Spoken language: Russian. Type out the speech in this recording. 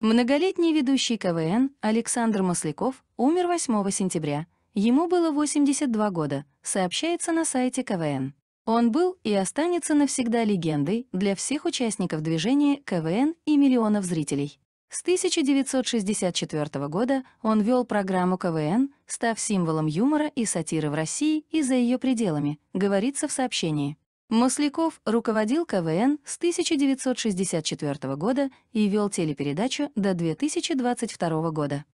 Многолетний ведущий КВН Александр Масляков умер 8 сентября. Ему было 82 года, сообщается на сайте КВН. Он был и останется навсегда легендой для всех участников движения КВН и миллионов зрителей. С 1964 года он вел программу КВН, став символом юмора и сатиры в России и за ее пределами, говорится в сообщении. Масляков руководил КВН с 1964 года и вел телепередачу до 2022 года.